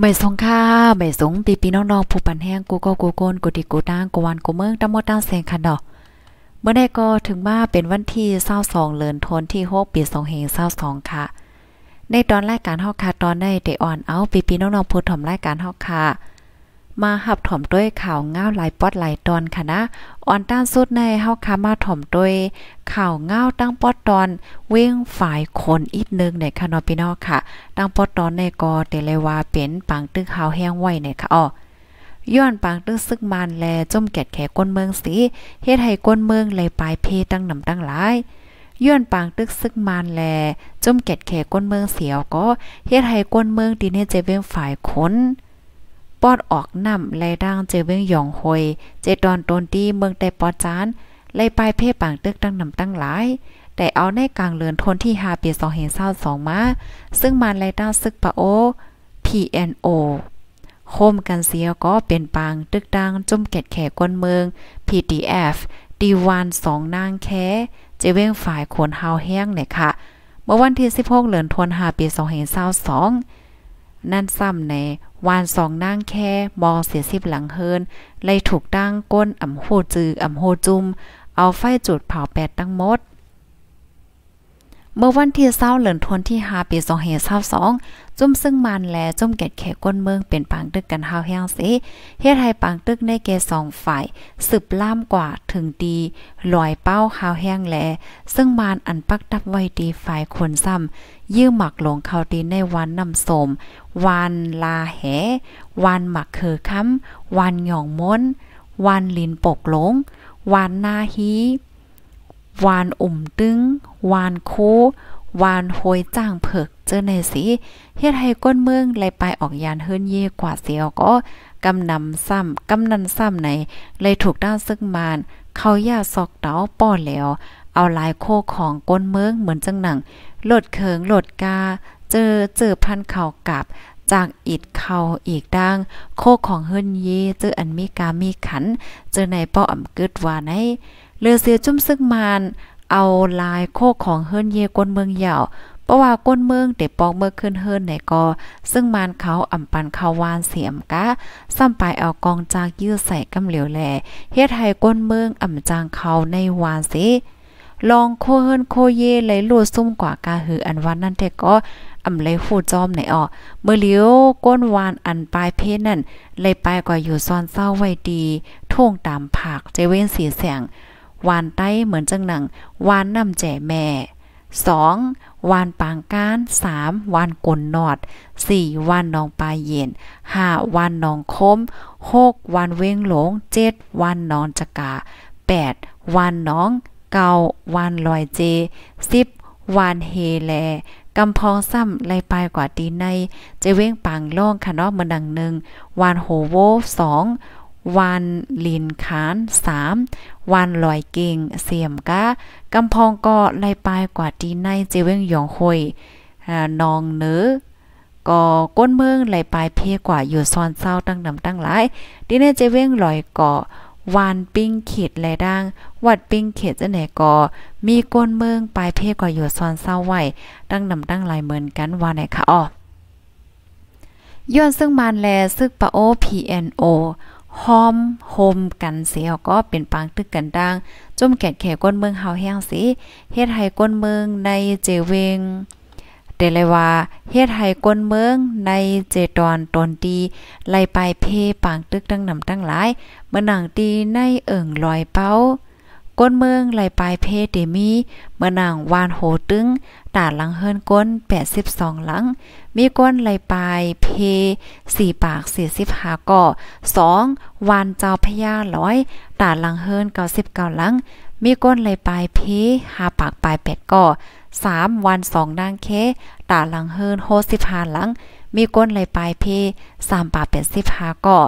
ไม่สงค่าไม่สงตีปีน้องๆผู้ปันแห้งกูก็กูโกนกูติกูตางกูวันกูเมืองตั้งมดตา้งแสงคันดนกเมื่อได้ก็ถึงว่าเป็นวันที่เศร้าสองเลนอนทนที่กปีรงงเศ้าสองค่ะ ในตอนรายการฮอกค่ะตอนได้เด้อ่อนเอาปีปีน้องๆผู้ถ่อมรายการฮอกค่ะมาหับถ่อมด้วยข่าวง้าวหลายป๊อดหลายตอนค่ะนะออนต้านสุดในเฮาคามาถ่อมด้วยข่าวง้าวตั้งป๊อดตอน เวยงฝ่ายคนอีกนึงในค่ะเนาะพี่น้องค่ะ ตั้งป๊อดตอนในกอเตเลวาเป็นปังตึกเ่าแห้งไว้ในค่ะอ๋อย้อนปางตึ้งซึกมันแลจมแกดแขก้นเมืองสีเฮ็ดให้ก้นเมืองเลยปลายเพตั้งนำตั้งหลายย้อนปางตึกซึกมันแลจมแกดแขก้นเมืองเสียวก็เฮ็ดให้ก้นเมืองดีเนเจเวงฝ่ายคนปอดออกน้ำไหลดังเจเวงหยองหอยเจตอนต้นที่เมืองแต่ปอจาน ไลลปลายเพ่ปางตึกตั้งนำตั้งหลาย แต่เอาในกลางเลือนทนที่ 5 ปี2522มาซึ่งมันไล่ดางซึกปะโอ PNO โคมกันเสียก็เป็นปางตึกดังจุ่มเกตแขกก้นเมือง PDF ดีวันสองนางแคเจเว้งฝ่ายขนเฮาแห้งเนี่ยค่ะ เมื่อวันที่16เดือนธันวาคมปี2522นั่นซ้ำในวานสองนั่งแค่มอเสียสิบหลังเฮิน ไล่ถูกตั้งก้นอ่ำโหจืออ่ำโหจุม เอาไฟจุดเผาแปดตั้งมดเมื่อวันที่เศร้าเหลือนทวนที่หาปีสองเหตุเศร้าสอง จุ่มซึ่งมัน และจุ่มแกตแขกก้นเมืองเป็นปางตึกกันเฮาแห้งเสเฮ็ดให้ปางตึกได้แก่สองฝ่ายสืบล่ามกว่าถึงดีลอยเป้าเฮาแห้งแลซึ่งมันอันปักดับไว้ดีฝ่ายคนซ้ำยื้อหมักหลงเขาดีในวันนำสม วันลาแห วันหมักคือค้ำวันหย่องม้นวันลินปกหลง วันนาฮีวานอุ่มตึงวานคูวานโหยจ้างเผิกเจอในสิเฮ็ดให้ก้นเมืองไหลไปออกยานเฮิอนเย่กว่าเสียวก็กำนำซ้ำกำนันซ้ำในเลยถูกด้านซึ่งมาน เขาย่าซอกเตาป้อแล้ว เอาลายโคของก้นเมืองเหมือนจังหนังหลดเขิงหลดกา เจอเจอพันเข่ากับ จากอิดเข่าอีกดังโคของเฮิอนเย่เจออันมีกามีขัน เจอในป้ออ่ำกึดว่าในเลือเสียจุ่มซึกมานเอาลายโคกของเฮิรนเยก้นเมืองเหย่าเพราะว่าก้นเมืองเด็ปอกเมื่อขึ้นเฮิรนไหนก็ซึ่งมานเขาอ่ำปันเขาวานเสียมกะซ้ำไปเอากองจากยื้อใส่กาเหลียวแลเฮ็ดให้ก้นเมืองอ่ำจางเขาในวานสิลองโคเฮินโคเยเลยลูดซุ่มกว่ากาหืออันวันนั่นแต่ก็อำเลยฟูจอมไหนออเมื่อเลียวก้นวานอันปลายเพนั่นเลยไปก็อยู่ซ่อนเศร้าไว้ดีท่วงตามผักเจเว้นสีแสงวานใต้เหมือนจังหนังวานน้ำแจ่แม่ 2. วานปางก้าน 3. วานกลนนอด 4. วานนองปลาเย็น 5. วานนองคม 6. วานเวงหลง 7. วานนองจกา 8. วานน้อง เกาวานลอยเจ 10. วานเฮแลกำพองซ้ำไล่ปลายกว่าตีใน จะเว้งปางล่องค่ะเนาะเมือนังหนึ่งวานโหโวสองวานลินขานสามวานลอยเก่งเสียมกะกาพองก็ไล่ปลายกว่าดีในเจเวงหยองคอยนองเนื้อก็ก้นเมืองไหลปลายเพกว่าอยู่ซอนเศร้าตั้งนำตั้งหลายดีในเจเวงลอยเกาะวานปิ้งเขตและดังวัดปิ้งเขตจะไหนก็มีก้นเมืองปลายเพกว่าอยู่ซอนเศร้าไว้ตั้งนำตั้งหลายเหมือนกันว่าไหนคะอ๋อย้อนซึ่งมันแลซึกปะโอ PNO หอมโฮมกันเสียก็เป็นปางตึกกันดังจมแกดแขก้นเมืองเฮาแห้งสิเฮ็ดให้ก้นเมืองในเจเวงเดลยว่าเฮ็ดให้ก้นเมืองในเจตอนตนดีไล่ไปเพปางตึกตั้งนำตั้งหลายเมื่อนางดีในเอิ่งลอยเป้าก้นเมืองไลปลายเพเตมีเมื่อนางวานโหตึงาดลังเฮิรนก้น82หลัง มีก้นไหลปลายเพ4ปาก45ก่อ2วานเจ้าพญาร้อย ตาดลังเฮิรน99หลัง มีก้นไหลปลายเพ5ปากปลาย8ก่อ3วัน2นางเค ตาดลังเฮิรน65หลังมีก้นไหลปลายเพสามปากเป็สิบหาก่อ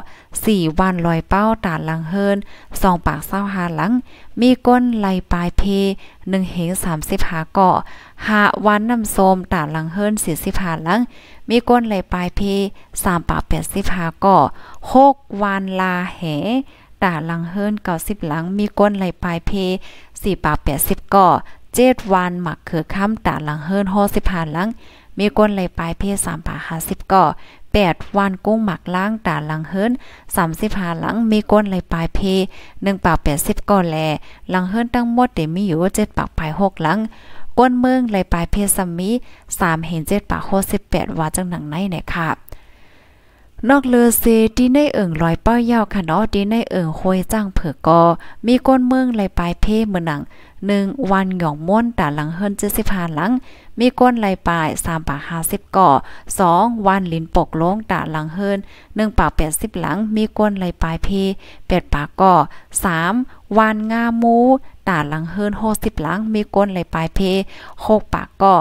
สี่วันลอยเป้าตาลังเฮินสองปากเศร้าหาหลัง มีก้นไหลปลายเพหนึ่งเหงสามสิบหาก่อหาวันน้ำโสมตาลังเฮินสี่สิบหลัง มีก้นไหลปลายเพสามปากเป็สิบก่อหกวันลาแหตาลังเฮินเกาสิบหลัง มีก้นไหลปลายเพสี่ปากแปดสิบก่อเจ็ดวันหมักเขือข้าตาลังเฮินห5สิบหลังมีก้นเลยปลายเพศ3ป่า50ก่อ8 วันกุ้งหมักล้างตาหลังเฮิรน35หลังมีก้นเลยปลายเพ1ปาก80ก่อแลหลังเฮิรนทั้งหมดได้มีอยู่7ปากปลาย6หลังก้นเมืองเลยปลายเพศสมี3เห็น7ปาก68ว่าจังหนังไหนเนี่ยค่ะนอกเลือเซตีในเอิงลอยเป้ายาวค่ะเนาะตีในเอิงโคยจ้างเผือกอมีก้นเมืองไหลปลายเพ่เมือหนังหนึ่งวันหยองม้วนตาหลังเฮินเจ็ดสิบห้าหลัง มีก้นไหลปลายสามปากห้าสิบก่อสองวันลินปกลงตาหลังเฮินหนึ่งปากแปดสิบหลังมีก้นไหลปลายเพ่แปดปากก่อสามวันงามูตาหลังเฮินหกสิบหลังมีก้นไหลปลายเพหกปากก่อ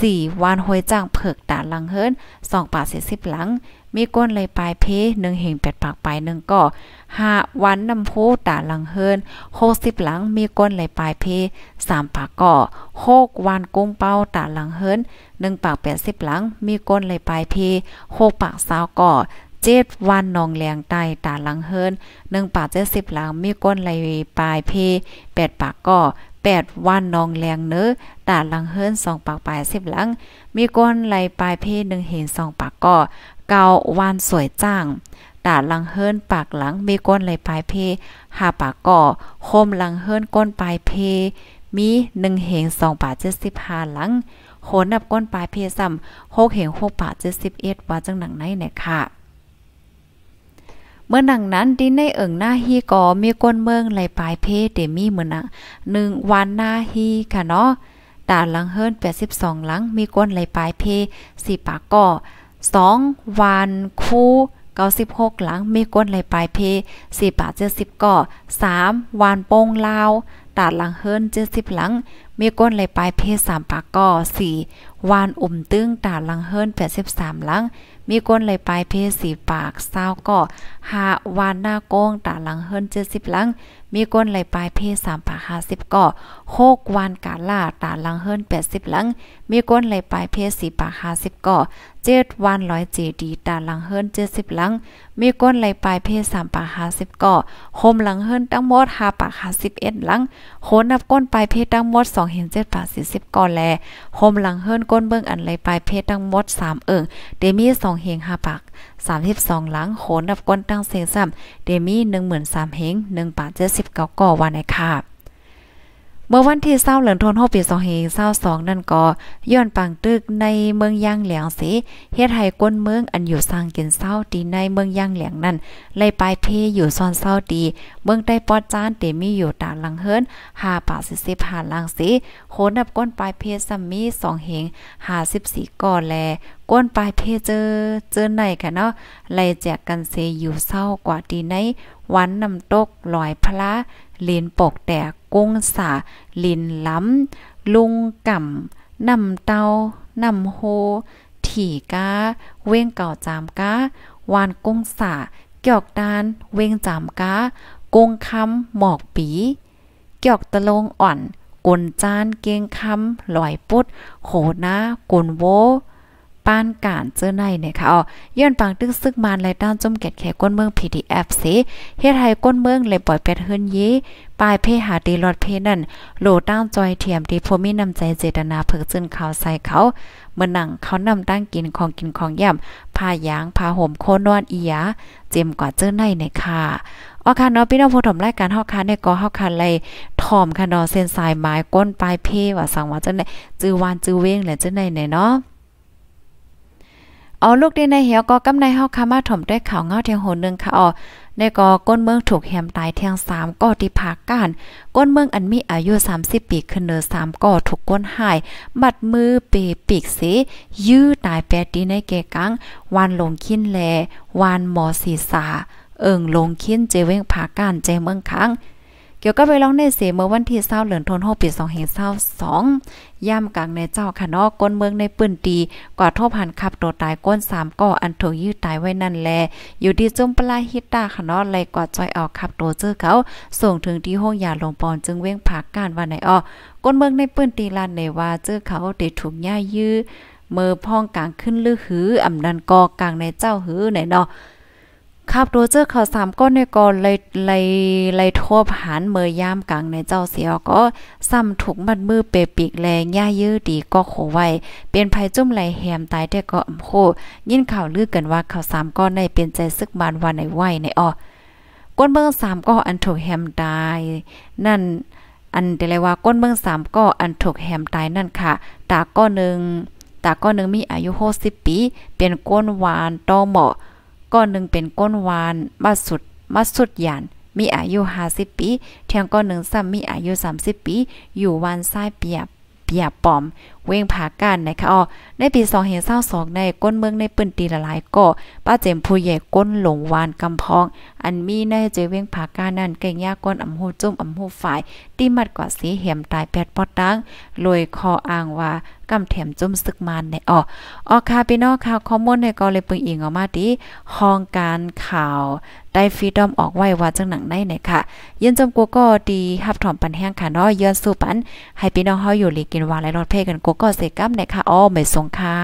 สี่วันห้อยจ้างเผือกตาหลังเฮินสองปาาเสียสิบหลังมีก้นเลยปลายเพหนึ่งเหงแปดปากปลายหนึ่งก็หาวันน้ำโพตาหลังเฮินหกสิบหลังมีก้นเลยปลายเพสามปากก็หกวันกุ้งเป้าตาหลังเฮินหนึ่งปากแปดสิบหลังมีก้นเลยปลายเพหกปากสาวก็เจ็ดวันนองแรงใต้ตาหลังเฮินหนึ่งปากเจ็ดสิบหลัง มีก้นไหลปลายเพแปดปากก็แปดวันนองแรงเนื้อตาหลังเฮินสองปากปลายสิบหลังมีก้นไหลปลายเพหนึ่งเห็นสองปากก็เกาวานสวยจ้างตาลังเฮินปากหลังมีก้นไหลปลายเพ หาปากก่อ คมลังเฮินก้นปลายเพ มี1เหง2ป่า75หลังโขนับก้นปลายเพซ้ำกเหง6ป่า71ว่าจังหนังไหนเนี่ยค่ะ เมื่อหนังนั้นดินในเอิงหน้าฮีกอมีก้นเมืองไหลปลายเพเดมีเหมือนหนึ่งวันหน้าฮีค่ะเนาะ ตาหลังเฮิรน82 หลัง มีก้นไหลปลายเพ4ปากก่อ2วันคู่ 96หลัง มีก้นไหลปลายเพ4บาท70ก่อ3วานโป้งลาว ตาดหลังเฮิรน70หลัง มีก้นไหลปลายเพ 3 ปากก่อ4วานอุ่มตึ้งตาดหลังเฮิรน83หลัง มีก้นไหลปลายเพ 4 ปาก้าก่อ5วานหน้าโก้งตาดหลังเฮิรน70หลังมีก้นไหลปลายเพศ3ปาก50ก่อโคกวานกาล่าตาลังเฮิรน80หลัง มีก้นไหลปลายเพศ4ปาก50ก่อเจ็ดวันร้อยเจดีตาลังเฮิรน70หลัง มีก้นไหลปลายเพศ3ปาก50ก่อโคมหลังเฮิรนตั้งหมด5ปาก51หลัง โคนับก้นปลายเพศตั้งหมด2เห็น7ปาก40ก่อแลโคมหลังเฮิรนก้นเบิ่งอันไหลปลายเพศตั้งหมด3เอิงเดมี2เห็ง5ปาก32หลังโขนดับก้นตั้งเสียงซ้ำเดมี่ 13,000เฮง1บเก79 ก่อวันนะคะเมื่อวันที่เศร้าเหลืองทนหกปีสองเฮงเศร้าสองนั่นก็ย้อนปังตึกในเมืองย่างเหลียงเสเฮ็ดให้ก้นเมืองอันอยู่สร้างกินเศร้าตีในเมืองย่างเหลียงนั่นเลยปลายเพอยู่ซอนเศร้าตีเมืองใต้ปอดจานเตมีอยู่ตาลังเฮิรนหาป่าสิสิบหาลังเสโคนับก้นปลายเพซัมมีสองเฮงหาสิบสี่ก่อแลก้นปลายเพเจอเจอไหนค่ะเนาะไล่แจกกันเสอยู่เศร้ากว่าตีในวันนำตกลอยพระเลนปกแตกกงสา ลินล้ำ ลุงก่านำเตา นำโฮ ถี่กาเว้งเก่าจามกาวานกงสา เกี่ยกดาน เว้งจามกากงคำ หมอกปี เกี่กตะลงอ่อน กลนจานเกงคำ ลอยปุดโหนากลนโวป้านการเจอในเนี่ยค่ะอ๋อย้อนปังตึกซึกมานไลด้านจมเกดแขกก้นเมือง PDF เสเฮ็ดให้ก้นเมือง เลยปล่อยเป็ดเฮือนเยปลายเพหาดีลอดเพนั่น โหลต้านจอยเทียมดี่พมีน้ำใจเจตนา เพิกจึนข่าวใส่เขา เมื่อนั่งเขานำตั้งกินของกินของย่ำผ้ายางพาห่มโคนอน อียาเจมกว่าเจอในเนี่ยค่ะอ๋อค่ะเนาะพี่น้องผู้ชมรายการเฮาค่ะเน่ก็เฮาค่ะเลยถ่อมค่ะเนาะเส้นสายไม้ก้นปลายเพว่าสังว่าจังได๋จือวานจื้อเว้งแหละจังได๋เนาะอ๋อลูกดีในเหี่ยวก็กำในเฮาคามาถมด้วยข่าวเงาเทียงโหนึงค่ะอ๋อในก็ก้นเมืองถูกแหมตายเทียง3ก็ที่ภาคการก้นเมืองอันมีอายุ30ปีขึ้นเนอ3ก็ถูกก้นหายบัดมือเปปีกสี ยื้อตายแปดดีในเกกังวานลงขินแลวานหมอศีษาเอิงลงขินเจเวงผาคการเจเมืองค้งเกี่ยวกับไปร้องในเสเมื่อวันที่20เหลือนทนโฮปี2522ย่ำกลางในเจ้าค่ะเนาะก้นเมืองในปื้นตีกว่าทบหันขับตัวตายก้น3ก่ออันถูกยื้อตายไว้นั่นแล อยู่ที่จุ่มปลาฮิตตาค่ะเนาะเลยกว่าจอยออกขับตัวเจอเขาส่งถึงที่ห้องยาลงปอนจึงเว้งผากการว่าไหนอ้อก้นเมืองในปื้นตีลานในว่าเจอเขาได้ถูกย่ายื้อเมื่อพ่องกลางขึ้นลือหืออำนันกอกลางในเจ้าหือไหนเนาะขับรถเจอข่าวสามก้นในกอนเลยเลยเลยทบหันเมยยามกลางในเจ้าเสียก็ซ้ำถูกมัดมือเปปีกแรงย่ายื้อดีก็โขไวเป็นภัยจุ่มไหลแหมตายแต่ก็อ่ำโคยินข่าวลือกันว่าข่าวสามก้อนในเป็นใจซึกบานวันในไหวในอ้อก้นเบื้องสามก็อันถูกแหมตาย นั่นอันเดลว่าก้นเบื้องสามก็อันถูกแหมตายนั่นค่ะ ตาก้อนหนึ่งตาก้อนหนึ่งมีอายุหกสิบปีเป็นก้นหวานต้อเหมาะก้อนหนึ่งเป็นก้นวานมาสุดมาสุดหยานมีอายุ50ปีเทียงก้อนหนึ่งซ้ำมีอายุ 30 ปี อยู่วานซ้ายเปียบเปียบปอมเว้งผากันนะคะอ๋อในปี2องเ้าสองในก้นเมืองในปืนตีละหลายก่อป้าเจมผู้ใหญ่ก้นหลงวานกำพอง อันมีในเจเว้งผากานนั่นเก่งยากก้นอำหูจุ่มอำหูฝ่ายตีมัดกว่าสีเหี่ยมตายแปดปอดตังลอยคออ่างว่ากำแถมจุ่มซึกมานในอ๋อ อ๋อค่พี่น้องข่วข้อมูลในก็เลยปึงอิงออกมาดีห้องการข่าวได้ฟรีดอมออกไว้ว่าจังหนังได้ไหนค่ะเยอนจมกูก็ดีฮับถอมปันแห้งค่ะเนาะเยือนสู้ปัน ให้พี่น้องเฮาอยู่ลีกินวาและรอดเพ่กันกูก็เสกกัาในค่ะอ๋อไม่สรงค่ะ